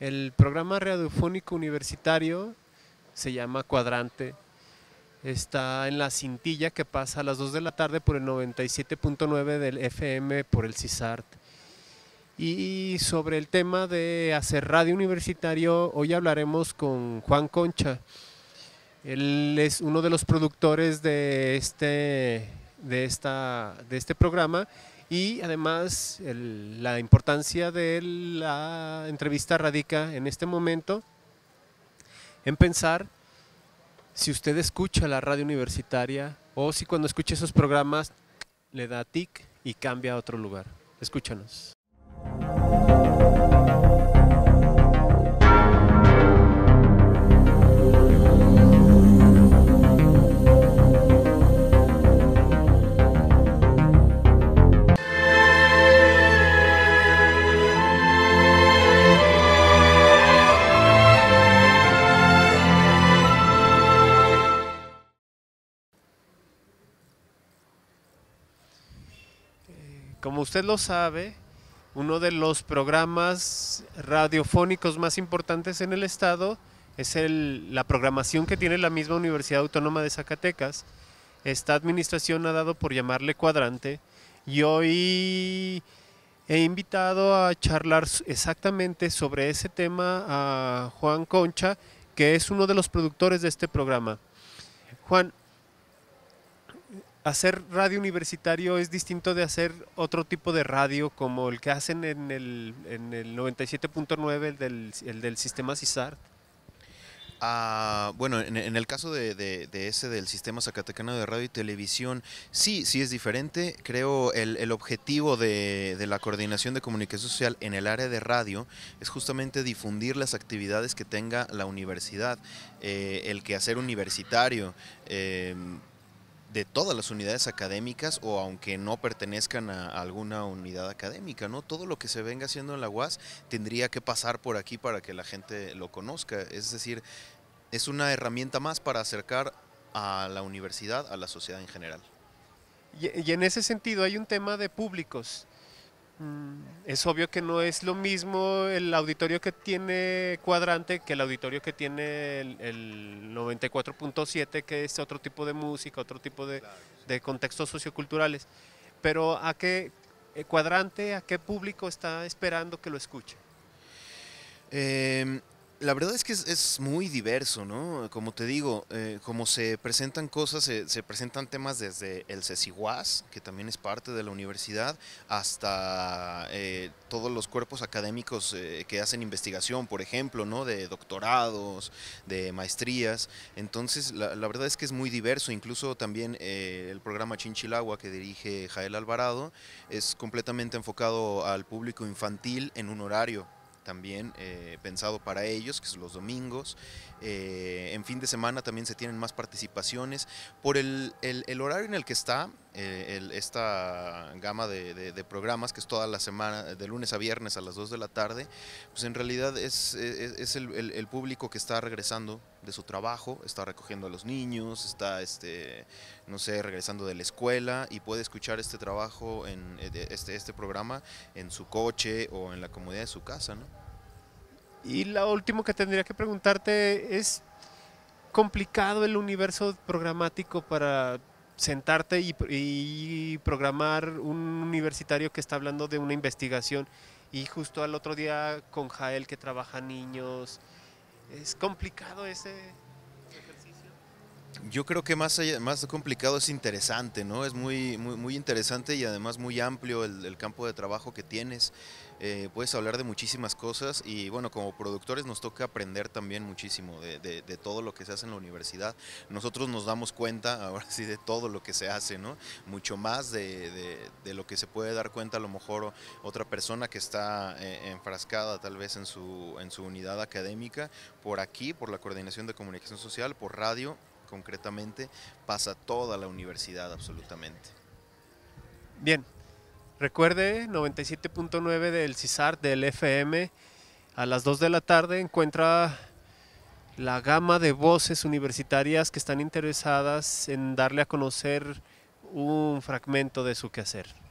El programa radiofónico universitario se llama Cuadrante. Está en la cintilla que pasa a las 2 de la tarde por el 97.9 del FM por el CISART. Y sobre el tema de hacer radio universitario, hoy hablaremos con Juan Concha. Él es uno de los productores de este, de esta, de este programa y además la importancia de la entrevista radica en este momento en pensar si usted escucha la radio universitaria o si cuando escucha esos programas le da tic y cambia a otro lugar. Escúchanos. Como usted lo sabe, uno de los programas radiofónicos más importantes en el estado es la programación que tiene la misma Universidad Autónoma de Zacatecas. Esta administración ha dado por llamarle cuadrante y hoy he invitado a charlar exactamente sobre ese tema a Juan Concha, que es uno de los productores de este programa. Juan, hacer radio universitario es distinto de hacer otro tipo de radio como el que hacen en el, en el 97.9, el del, sistema CISAR? Ah, bueno, en, el caso de, ese del sistema zacatecano de radio y televisión, sí, sí es diferente. Creo el, el objetivo de, la coordinación de comunicación social en el área de radio es justamente difundir las actividades que tenga la universidad, eh, el quehacer universitario. Eh, de todas las unidades académicas o aunque no pertenezcan a alguna unidad académica, ¿no? Todo lo que se venga haciendo en la UAS tendría que pasar por aquí para que la gente lo conozca. Es decir, es una herramienta más para acercar a la universidad, a la sociedad en general. Y, y en ese sentido hay un tema de públicos. Mm. Es obvio que no es lo mismo el auditorio que tiene Cuadrante que el auditorio que tiene el, 94.7, que es otro tipo de música, otro tipo de, contextos socioculturales. Pero ¿a qué eh, cuadrante, a qué público está esperando que lo escuche? Em, la verdad es que es, muy diverso, ¿no? Como te digo, eh, como se presentan cosas, se, presentan temas desde el CECIWAS, que también es parte de la universidad, hasta eh, todos los cuerpos académicos eh, que hacen investigación, por ejemplo, ¿no? De doctorados, de maestrías. Entonces, la, la verdad es que es muy diverso. Incluso también eh, el programa Chinchilagua que dirige Jael Alvarado es completamente enfocado al público infantil en un horario también eh, pensado para ellos, que son los domingos. Eh, en fin de semana también se tienen más participaciones. Por el horario en el que está, eh, esta gama de, programas que es toda la semana, de lunes a viernes a las 2 de la tarde, pues en realidad es, es, el, público que está regresando de su trabajo, está recogiendo a los niños, está, este, no sé, regresando de la escuela y puede escuchar este trabajo, en, eh, este, este, programa en su coche o en la comodidad de su casa, Y lo último que tendría que preguntarte es, complicado el universo programático para sentarte y, programar un universitario que está hablando de una investigación y justo al otro día con Jael que trabaja niños. ¿Es complicado ese ejercicio? Yo creo que más, más complicado es interesante, ¿no? Es muy, muy, muy interesante y además muy amplio el, el campo de trabajo que tienes. Eh, puedes hablar de muchísimas cosas y bueno, como productores nos toca aprender también muchísimo de, todo lo que se hace en la universidad. Nosotros nos damos cuenta ahora sí de todo lo que se hace, ¿no? Mucho más de, lo que se puede dar cuenta a lo mejor otra persona que está eh, enfrascada tal vez en su, en su unidad académica, por aquí, por la coordinación de comunicación social, por radio concretamente, pasa toda la universidad absolutamente. Bien, Recuerde, 97.9 del CISAR, del FM, a las 2 de la tarde encuentra la gama de voces universitarias que están interesadas en darle a conocer un fragmento de su quehacer.